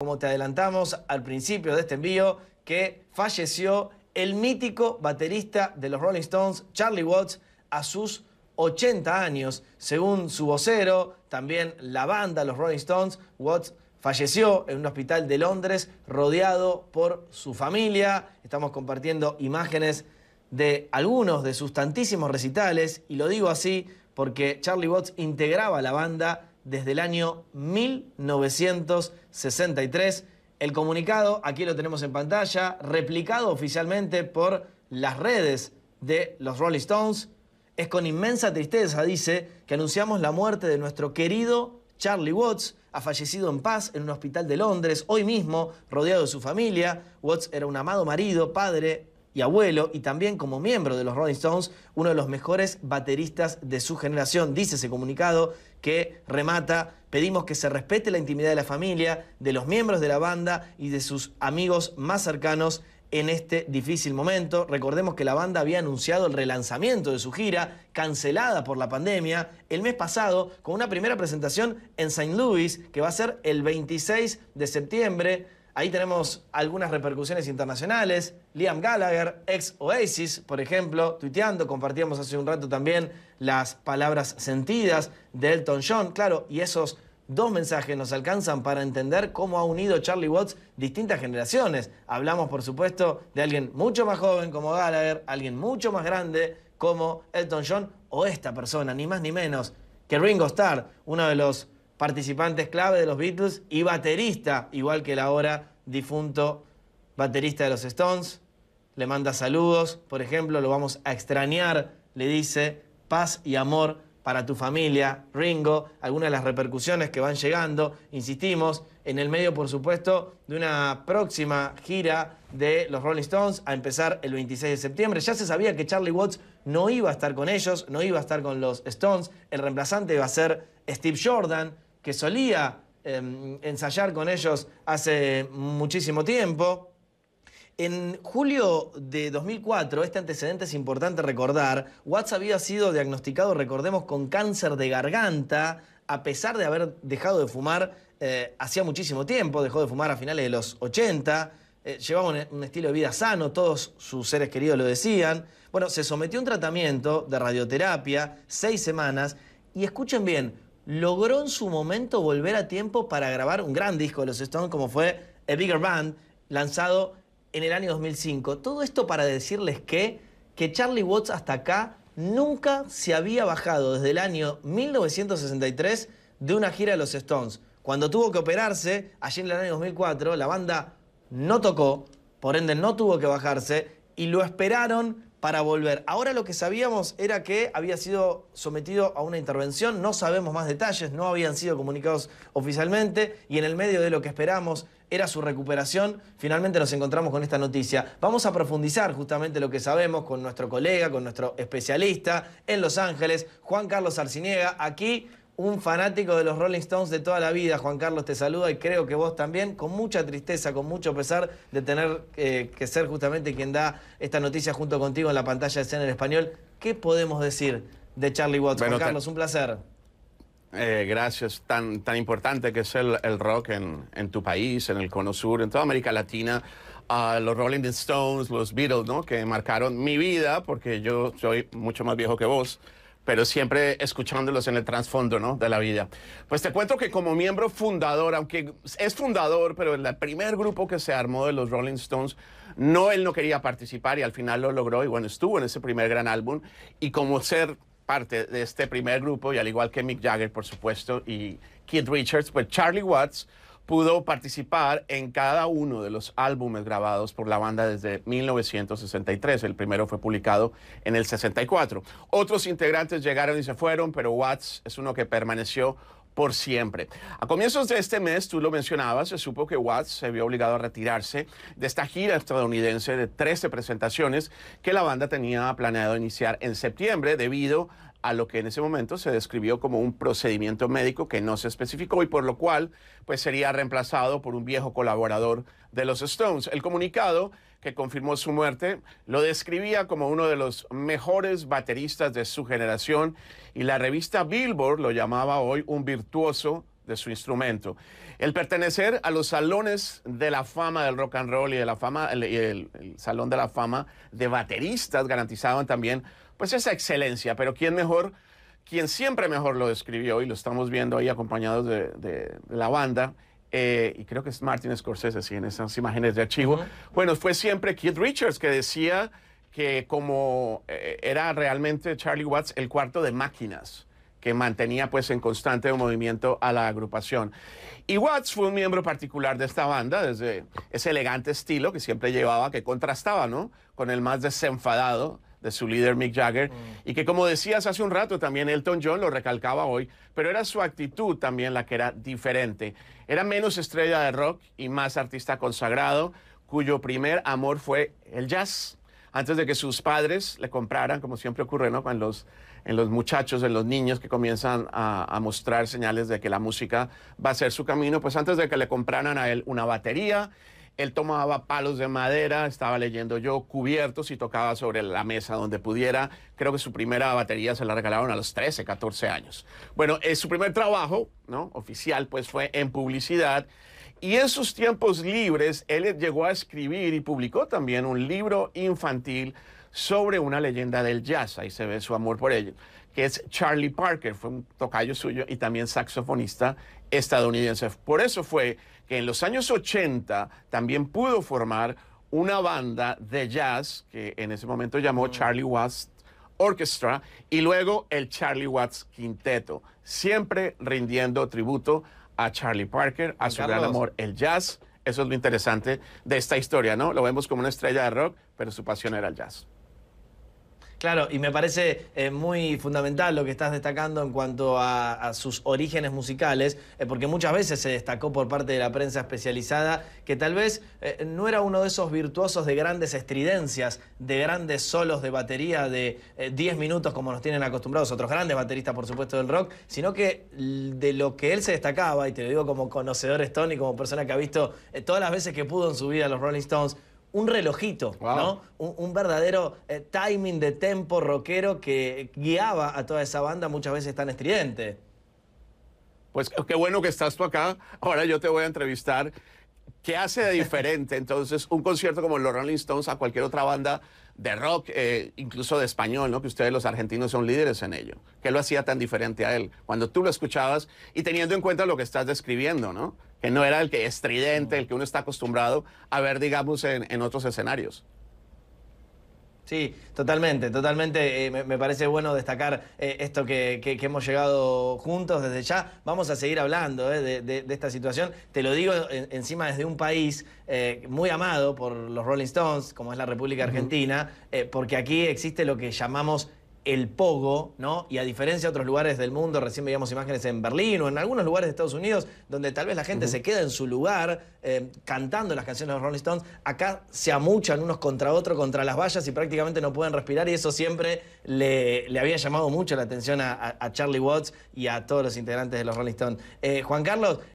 Como te adelantamos al principio de este envío, que falleció el mítico baterista de los Rolling Stones, Charlie Watts, a sus 80 años. Según su vocero, también la banda, los Rolling Stones, Watts falleció en un hospital de Londres rodeado por su familia. Estamos compartiendo imágenes de algunos de sus tantísimos recitales y lo digo así porque Charlie Watts integraba la banda desde el año 1963. El comunicado, aquí lo tenemos en pantalla, replicado oficialmente por las redes de los Rolling Stones. Es con inmensa tristeza, dice, que anunciamos la muerte de nuestro querido Charlie Watts. Ha fallecido en paz en un hospital de Londres hoy mismo, rodeado de su familia. Watts era un amado marido, padre, y abuelo, y también como miembro de los Rolling Stones, uno de los mejores bateristas de su generación. Dice ese comunicado que remata, pedimos que se respete la intimidad de la familia, de los miembros de la banda y de sus amigos más cercanos en este difícil momento. Recordemos que la banda había anunciado el relanzamiento de su gira, cancelada por la pandemia, el mes pasado, con una primera presentación en St. Louis, que va a ser el 26 de septiembre Ahí tenemos algunas repercusiones internacionales. Liam Gallagher, ex Oasis, por ejemplo, tuiteando, compartíamos hace un rato también las palabras sentidas de Elton John, claro, y esos dos mensajes nos alcanzan para entender cómo ha unido Charlie Watts distintas generaciones. Hablamos, por supuesto, de alguien mucho más joven como Gallagher, alguien mucho más grande como Elton John o esta persona, ni más ni menos, que Ringo Starr, uno de los participantes clave de los Beatles y baterista, igual que el ahora difunto baterista de los Stones. Le manda saludos, por ejemplo, lo vamos a extrañar, le dice paz y amor para tu familia, Ringo, algunas de las repercusiones que van llegando, insistimos, en el medio, por supuesto, de una próxima gira de los Rolling Stones a empezar el 26 de septiembre. Ya se sabía que Charlie Watts no iba a estar con ellos, no iba a estar con los Stones, el reemplazante va a ser Steve Jordan, que solía em, ensayar con ellos hace muchísimo tiempo. En julio de 2004, este antecedente es importante recordar, Watts había sido diagnosticado, recordemos, con cáncer de garganta, a pesar de haber dejado de fumar eh, hacía muchísimo tiempo, dejó de fumar a finales de los 80, eh, llevaba un, estilo de vida sano, todos sus seres queridos lo decían. Bueno, se sometió a un tratamiento de radioterapia, seis semanas, y escuchen bien, logró en su momento volver a tiempo para grabar un gran disco de los Stones como fue A Bigger Band, lanzado en el año 2005. Todo esto para decirles que, que Charlie Watts hasta acá nunca se había bajado desde el año 1963 de una gira de los Stones. Cuando tuvo que operarse, allí en el año 2004, la banda no tocó, por ende no tuvo que bajarse, y lo esperaron para volver. Ahora lo que sabíamos era que había sido sometido a una intervención, no sabemos más detalles, no habían sido comunicados oficialmente y en el medio de lo que esperamos era su recuperación, finalmente nos encontramos con esta noticia. Vamos a profundizar justamente lo que sabemos con nuestro colega, con nuestro especialista en Los Ángeles, Juan Carlos Arciniega, aquí un fanático de los Rolling Stones de toda la vida, Juan Carlos, te saluda y creo que vos también, con mucha tristeza, con mucho pesar de tener eh, que ser justamente quien da esta noticia junto contigo en la pantalla de escena en español. ¿Qué podemos decir de Charlie Watts? Juan Carlos, un placer. Eh, gracias, tan, tan importante que es el, rock en, tu país, en el Cono Sur, en toda América Latina. Ah, los Rolling Stones, los Beatles, ¿no? Que marcaron mi vida, porque yo soy mucho más viejo que vos pero siempre escuchándolos en el trasfondo ¿no? de la vida. Pues te cuento que como miembro fundador, aunque es fundador, pero en el primer grupo que se armó de los Rolling Stones, no, él no quería participar y al final lo logró y bueno, estuvo en ese primer gran álbum y como ser parte de este primer grupo y al igual que Mick Jagger, por supuesto, y Keith Richards, pues Charlie Watts pudo participar en cada uno de los álbumes grabados por la banda desde 1963. El primero fue publicado en el 64. Otros integrantes llegaron y se fueron, pero Watts es uno que permaneció por siempre. A comienzos de este mes, tú lo mencionabas, se supo que Watts se vio obligado a retirarse de esta gira estadounidense de 13 presentaciones que la banda tenía planeado iniciar en septiembre debido a a lo que en ese momento se describió como un procedimiento médico que no se especificó y por lo cual pues sería reemplazado por un viejo colaborador de los Stones. El comunicado que confirmó su muerte lo describía como uno de los mejores bateristas de su generación y la revista Billboard lo llamaba hoy un virtuoso de su instrumento. El pertenecer a los salones de la fama del rock and roll y de la fama, el, salón de la fama de bateristas garantizaban también pues esa excelencia, pero ¿quién mejor? Quien siempre mejor lo describió y lo estamos viendo ahí acompañados de, la banda, eh, y creo que es Martin Scorsese, sí, en esas imágenes de archivo. Bueno, fue siempre Keith Richards que decía que como eh, era realmente Charlie Watts el cuarto de máquinas que mantenía pues en constante movimiento a la agrupación. Y Watts fue un miembro particular de esta banda, desde ese elegante estilo que siempre llevaba, que contrastaba, ¿no? Con el más desenfadado de su líder Mick Jagger, mm. y que como decías hace un rato también Elton John lo recalcaba hoy, pero era su actitud también la que era diferente. Era menos estrella de rock y más artista consagrado, cuyo primer amor fue el jazz antes de que sus padres le compraran, como siempre ocurre, ¿no? En los, en los muchachos, en los niños que comienzan a, mostrar señales de que la música va a ser su camino, pues antes de que le compraran a él una batería, él tomaba palos de madera, estaba leyendo yo cubiertos y tocaba sobre la mesa donde pudiera. Creo que su primera batería se la regalaron a los 13, 14 años. Bueno, eh, su primer trabajo, ¿no? Oficial, pues fue en publicidad y en sus tiempos libres, él llegó a escribir y publicó también un libro infantil sobre una leyenda del jazz, ahí se ve su amor por ello, que es Charlie Parker, fue un tocayo suyo y también saxofonista estadounidense. Por eso fue que en los años 80 también pudo formar una banda de jazz que en ese momento llamó mm. Charlie Watts Orchestra y luego el Charlie Watts Quinteto, siempre rindiendo tributo a Charlie Parker, a su gran amor, el jazz. Eso es lo interesante de esta historia, ¿no? Lo vemos como una estrella de rock, pero su pasión era el jazz. Claro, y me parece eh, muy fundamental lo que estás destacando en cuanto a, sus orígenes musicales, eh, porque muchas veces se destacó por parte de la prensa especializada que tal vez eh, no era uno de esos virtuosos de grandes estridencias, de grandes solos de batería de 10 minutos como nos tienen acostumbrados otros grandes bateristas, por supuesto, del rock, sino que de lo que él se destacaba, y te lo digo como conocedor Stone y como persona que ha visto todas las veces que pudo en su vida los Rolling Stones, un relojito, ¿no? Un, verdadero eh, timing de tempo rockero que guiaba a toda esa banda muchas veces tan estridente. Pues qué bueno que estás tú acá. Ahora yo te voy a entrevistar. ¿Qué hace de diferente entonces un concierto como los Rolling Stones a cualquier otra banda de rock, eh, incluso de español, ¿no? que ustedes los argentinos son líderes en ello? ¿Qué lo hacía tan diferente a él cuando tú lo escuchabas y teniendo en cuenta lo que estás describiendo? ¿no? que no era el que estridente, el que uno está acostumbrado a ver, digamos, en, otros escenarios. Sí, totalmente, totalmente. Eh, me, parece bueno destacar eh, esto que, hemos llegado juntos desde ya. Vamos a seguir hablando eh, de, esta situación. Te lo digo encima desde un país muy amado por los Rolling Stones, como es la República Argentina, porque aquí existe lo que llamamos el pogo, ¿no? Y a diferencia de otros lugares del mundo, recién veíamos imágenes en Berlín o en algunos lugares de Estados Unidos, donde tal vez la gente se queda en su lugar eh, cantando las canciones de los Rolling Stones, acá se amuchan unos contra otros, contra las vallas y prácticamente no pueden respirar y eso siempre le, había llamado mucho la atención a, Charlie Watts y a todos los integrantes de los Rolling Stones. Eh, Juan Carlos,